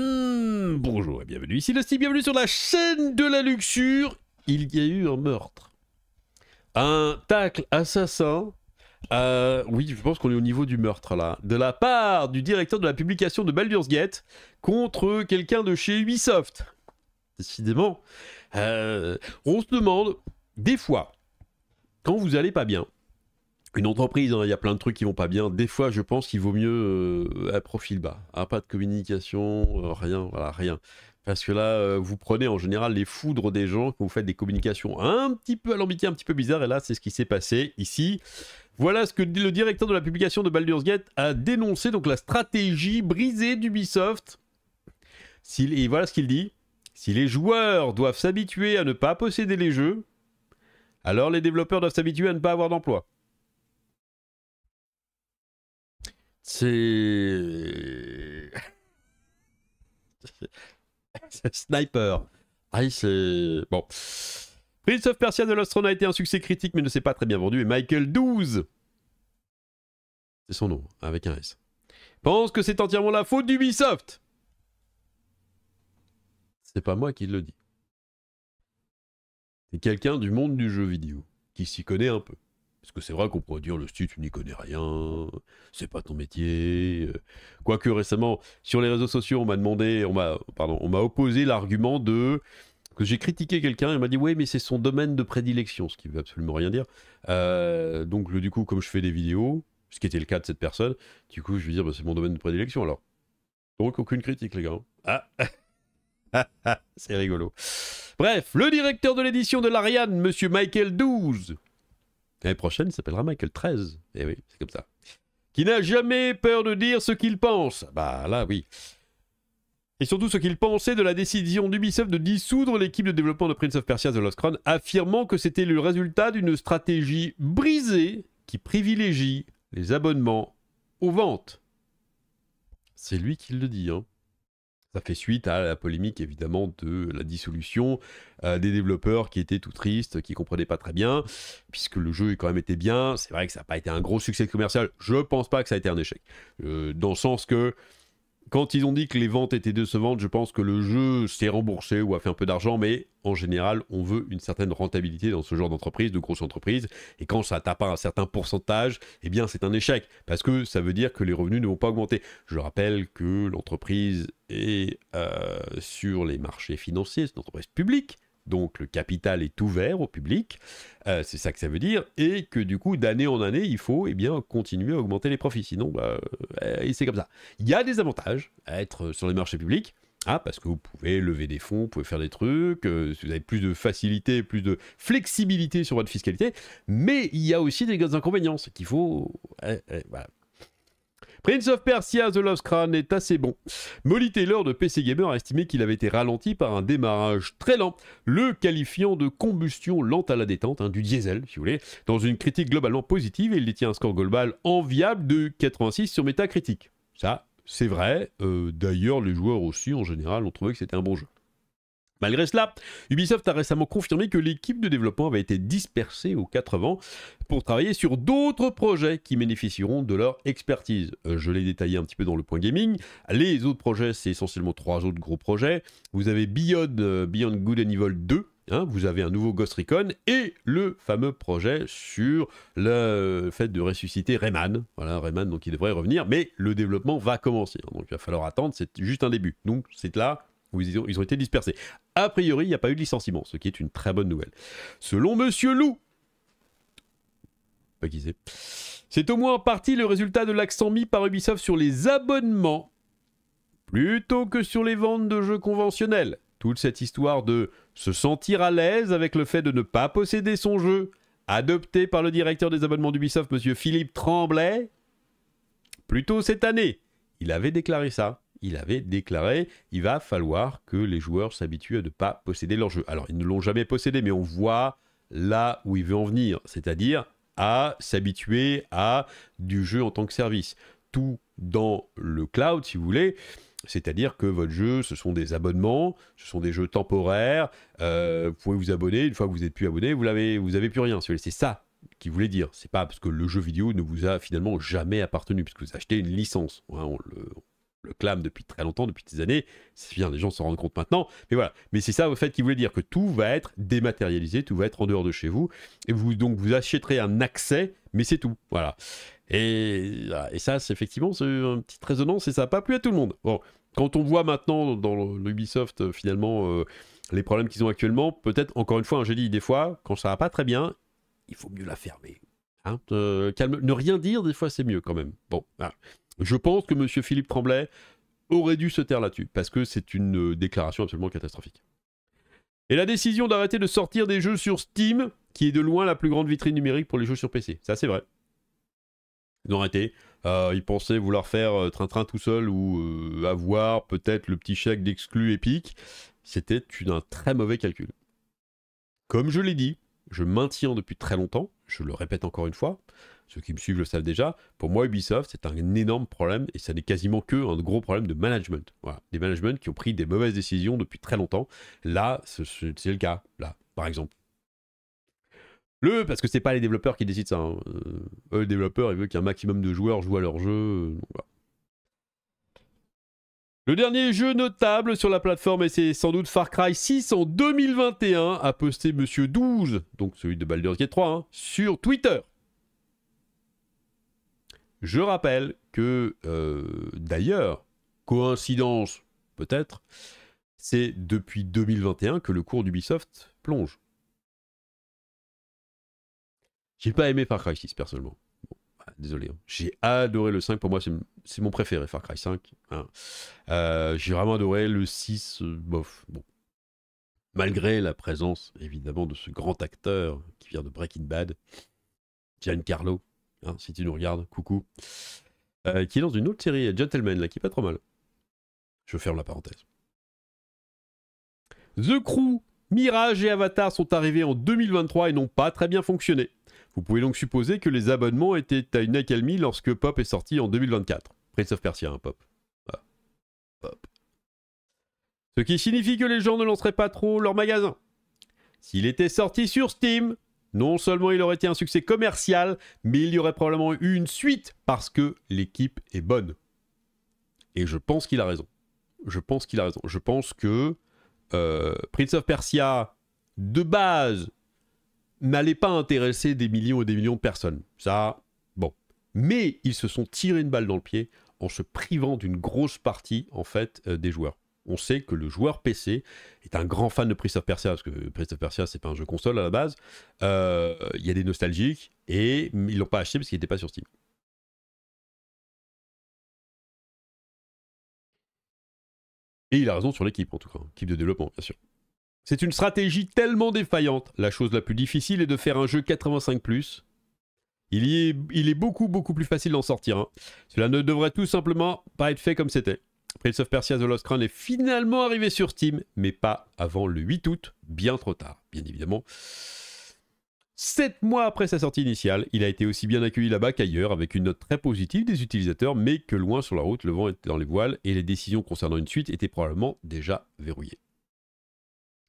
Hmm, bonjour et bienvenue ici le Steve, bienvenue sur la chaîne de la luxure. Il y a eu un meurtre. Un tacle assassin. Euh, oui, je pense qu'on est au niveau du meurtre là. De la part du directeur de la publication de Baldur's Gate contre quelqu'un de chez Ubisoft. Décidément. Euh, on se demande, des fois, quand vous allez pas bien, une entreprise, hein, il y a plein de trucs qui vont pas bien. Des fois, je pense qu'il vaut mieux à euh, profil bas, hein, pas de communication, euh, rien, voilà, rien. Parce que là, euh, vous prenez en général les foudres des gens quand vous faites des communications un petit peu alambiquées, un petit peu bizarre. Et là, c'est ce qui s'est passé ici. Voilà ce que le directeur de la publication de Baldur's Gate a dénoncé, donc la stratégie brisée d'Ubisoft. Et voilà ce qu'il dit. Si les joueurs doivent s'habituer à ne pas posséder les jeux, alors les développeurs doivent s'habituer à ne pas avoir d'emploi. C'est. Sniper. Ah, c'est. Bon. Prince of Persia de l'Ostrona a été un succès critique, mais ne s'est pas très bien vendu. Et Michael 12 C'est son nom, avec un S. Pense que c'est entièrement la faute d'Ubisoft C'est pas moi qui le dis. C'est quelqu'un du monde du jeu vidéo, qui s'y connaît un peu. Parce que c'est vrai qu'on pourrait dire le style, tu n'y connais rien, c'est pas ton métier. Euh. Quoique récemment, sur les réseaux sociaux, on m'a demandé, on m'a, pardon, on m'a opposé l'argument de que j'ai critiqué quelqu'un, il m'a dit oui mais c'est son domaine de prédilection, ce qui veut absolument rien dire. Euh, donc du coup, comme je fais des vidéos, ce qui était le cas de cette personne, du coup je vais dire bah, « c'est mon domaine de prédilection alors. Donc aucune critique les gars. Hein. Ah, ah, ah, ah. c'est rigolo. Bref, le directeur de l'édition de l'Ariane, monsieur Michael Douze L'année prochaine, il s'appellera Michael 13. et eh oui, c'est comme ça. Qui n'a jamais peur de dire ce qu'il pense. Bah là, oui. Et surtout ce qu'il pensait de la décision d'Ubisoft de dissoudre l'équipe de développement de Prince of Persia The Lost Crown, affirmant que c'était le résultat d'une stratégie brisée qui privilégie les abonnements aux ventes. C'est lui qui le dit, hein. Ça fait suite à la polémique évidemment de la dissolution euh, des développeurs qui étaient tout tristes, qui comprenaient pas très bien, puisque le jeu quand même était bien. C'est vrai que ça n'a pas été un gros succès commercial. Je pense pas que ça a été un échec, euh, dans le sens que quand ils ont dit que les ventes étaient décevantes, je pense que le jeu s'est remboursé ou a fait un peu d'argent, mais en général, on veut une certaine rentabilité dans ce genre d'entreprise, de grosse entreprise, et quand ça tape à un certain pourcentage, eh bien c'est un échec, parce que ça veut dire que les revenus ne vont pas augmenter. Je rappelle que l'entreprise est euh, sur les marchés financiers, c'est une entreprise publique, donc le capital est ouvert au public, euh, c'est ça que ça veut dire, et que du coup, d'année en année, il faut eh bien, continuer à augmenter les profits, sinon, bah, euh, c'est comme ça. Il y a des avantages à être sur les marchés publics, ah, parce que vous pouvez lever des fonds, vous pouvez faire des trucs, euh, vous avez plus de facilité, plus de flexibilité sur votre fiscalité, mais il y a aussi des inconvénients, qu'il faut... Prince of Persia The Lost Crown est assez bon. Molly Taylor de PC Gamer a estimé qu'il avait été ralenti par un démarrage très lent, le qualifiant de combustion lente à la détente, hein, du diesel si vous voulez. Dans une critique globalement positive, et il détient un score global enviable de 86 sur Metacritic. Ça, c'est vrai. Euh, d'ailleurs, les joueurs aussi, en général, ont trouvé que c'était un bon jeu. Malgré cela, Ubisoft a récemment confirmé que l'équipe de développement avait été dispersée aux quatre vents pour travailler sur d'autres projets qui bénéficieront de leur expertise. Euh, je l'ai détaillé un petit peu dans le point gaming. Les autres projets, c'est essentiellement trois autres gros projets. Vous avez Beyond, euh, Good and Evil 2, hein, vous avez un nouveau Ghost Recon et le fameux projet sur le fait de ressusciter Rayman. Voilà, Rayman donc il devrait revenir, mais le développement va commencer. donc il va falloir attendre, c'est juste un début. Donc c'est là ils ont, été dispersés. A priori, il n'y a pas eu de licenciement, ce qui est une très bonne nouvelle. Selon Monsieur Lou, pas c'est au moins en partie le résultat de l'accent mis par Ubisoft sur les abonnements plutôt que sur les ventes de jeux conventionnels. Toute cette histoire de se sentir à l'aise avec le fait de ne pas posséder son jeu, adopté par le directeur des abonnements d'Ubisoft, M. Philippe Tremblay, plutôt cette année. Il avait déclaré ça il avait déclaré il va falloir que les joueurs s'habituent à ne pas posséder leur jeu. Alors, ils ne l'ont jamais possédé, mais on voit là où il veut en venir, c'est-à-dire à, s'habituer à du jeu en tant que service. Tout dans le cloud, si vous voulez. C'est-à-dire que votre jeu, ce sont des abonnements, ce sont des jeux temporaires. Euh, vous pouvez vous abonner, une fois que vous êtes plus abonné, vous n'avez vous avez plus rien. C'est ça qui voulait dire. C'est pas parce que le jeu vidéo ne vous a finalement jamais appartenu, puisque vous achetez une licence. Hein, on le, le clame depuis très longtemps, depuis des années. bien, les gens s'en rendent compte maintenant. Mais voilà. Mais c'est ça, au fait, qui voulait dire que tout va être dématérialisé, tout va être en dehors de chez vous. Et vous, donc, vous achèterez un accès, mais c'est tout. Voilà. Et, et ça, c'est effectivement une petite résonance et ça n'a pas plu à tout le monde. Bon, quand on voit maintenant dans l'Ubisoft, euh, finalement, euh, les problèmes qu'ils ont actuellement, peut-être, encore une fois, un hein, j'ai dit, des fois, quand ça va pas très bien, il faut mieux la fermer. Hein, euh, ne rien dire, des fois, c'est mieux quand même. Bon, voilà. Je pense que M. Philippe Tremblay aurait dû se taire là-dessus, parce que c'est une euh, déclaration absolument catastrophique. Et la décision d'arrêter de sortir des jeux sur Steam, qui est de loin la plus grande vitrine numérique pour les jeux sur PC. Ça, c'est vrai. Ils ont arrêté. Euh, ils pensaient vouloir faire euh, train-train tout seul ou avoir peut-être le petit chèque d'exclus épique. C'était un très mauvais calcul. Comme je l'ai dit, je maintiens depuis très longtemps, je le répète encore une fois, ceux qui me suivent le savent déjà, pour moi Ubisoft c'est un énorme problème et ça n'est quasiment que un gros problème de management. Des managements qui ont pris des mauvaises décisions depuis très longtemps. Là, c'est le cas, là, par exemple. Le, parce que c'est pas les développeurs qui décident ça. Hein. Euh, eux, les développeurs, ils veulent qu'un maximum de joueurs jouent à leur jeu. Euh, le dernier jeu notable sur la plateforme, et c'est sans doute Far Cry 6 en 2021, a posté Monsieur 12, donc celui de Baldur's Gate 3, hein, sur Twitter. Je rappelle que, euh, d'ailleurs, coïncidence peut-être, c'est depuis 2021 que le cours d'Ubisoft plonge. J'ai pas aimé Far Cry 6 personnellement. Bon, bah, désolé. Hein. J'ai adoré le 5. Pour moi, c'est mon préféré, Far Cry 5. Hein. Euh, j'ai vraiment adoré le 6. Euh, bof. Bon. Malgré la présence, évidemment, de ce grand acteur qui vient de Breaking Bad, Giancarlo. Hein, si tu nous regardes, coucou. Euh, qui est dans une autre série, Gentleman, là, qui est pas trop mal. Je ferme la parenthèse. The Crew, Mirage et Avatar sont arrivés en 2023 et n'ont pas très bien fonctionné. Vous pouvez donc supposer que les abonnements étaient à une accalmie lorsque Pop est sorti en 2024. Prince of Persia, hein, Pop. Pop. Ce qui signifie que les gens ne lanceraient pas trop leur magasin. S'il était sorti sur Steam, non seulement il aurait été un succès commercial, mais il y aurait probablement eu une suite parce que l'équipe est bonne. Et je pense qu'il a raison. Je pense qu'il a raison. Je pense que euh, Prince of Persia, de base, n'allait pas intéresser des millions et des millions de personnes. Ça, bon. Mais ils se sont tirés une balle dans le pied en se privant d'une grosse partie, en fait, euh, des joueurs on sait que le joueur PC est un grand fan de Prince of Persia, parce que Prince of Persia, c'est pas un jeu console à la base. Euh, il y a des nostalgiques, et ils l'ont pas acheté parce qu'il n'était pas sur Steam. Et il a raison sur l'équipe, en tout cas, équipe de développement, bien sûr. C'est une stratégie tellement défaillante. La chose la plus difficile est de faire un jeu 85 Il, est, il est beaucoup, beaucoup plus facile d'en sortir. Hein. Cela ne devrait tout simplement pas être fait comme c'était. Prince of Persia The Lost Crown est finalement arrivé sur Steam, mais pas avant le 8 août, bien trop tard, bien évidemment. Sept mois après sa sortie initiale, il a été aussi bien accueilli là-bas qu'ailleurs, avec une note très positive des utilisateurs, mais que loin sur la route, le vent était dans les voiles et les décisions concernant une suite étaient probablement déjà verrouillées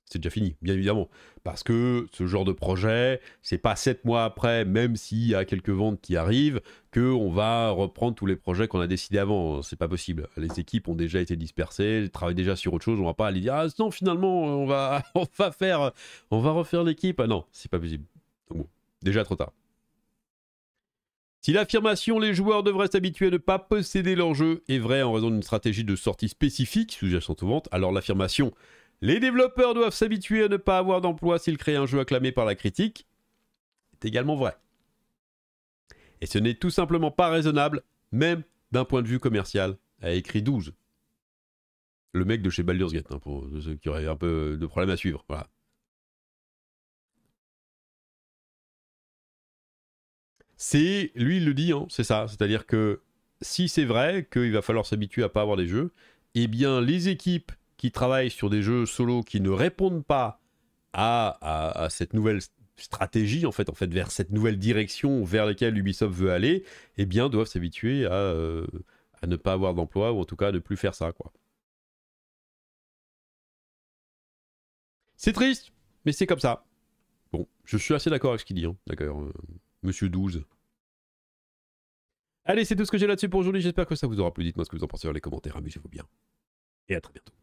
c'est déjà fini, bien évidemment. Parce que ce genre de projet, c'est pas sept mois après, même s'il y a quelques ventes qui arrivent, qu'on va reprendre tous les projets qu'on a décidé avant. C'est pas possible. Les équipes ont déjà été dispersées, elles travaillent déjà sur autre chose. On va pas aller dire, ah non, finalement, on va, va faire, on va refaire l'équipe. Ah non, c'est pas possible. déjà trop tard. Si l'affirmation les joueurs devraient s'habituer à ne pas posséder leur jeu est vraie en raison d'une stratégie de sortie spécifique sous-jacente aux ventes, alors l'affirmation les développeurs doivent s'habituer à ne pas avoir d'emploi s'ils créent un jeu acclamé par la critique. C'est également vrai. Et ce n'est tout simplement pas raisonnable, même d'un point de vue commercial, a écrit 12. Le mec de chez Baldur's Gate, hein, pour ceux qui auraient un peu de problème à suivre. Voilà. C'est, lui, il le dit, hein, c'est ça. C'est-à-dire que si c'est vrai qu'il va falloir s'habituer à ne pas avoir des jeux, eh bien, les équipes qui travaillent sur des jeux solo qui ne répondent pas à, cette nouvelle stratégie en fait, en fait vers cette nouvelle direction vers laquelle Ubisoft veut aller, eh bien doivent s'habituer à, euh, ne pas avoir d'emploi ou en tout cas à ne plus faire ça C'est triste, mais c'est comme ça. Bon, je suis assez d'accord avec ce qu'il dit, hein, d'accord, euh, Monsieur 12. Allez, c'est tout ce que j'ai là-dessus pour aujourd'hui. J'espère que ça vous aura plu. Dites-moi ce que vous en pensez dans les commentaires. Amusez-vous bien. Et à très bientôt.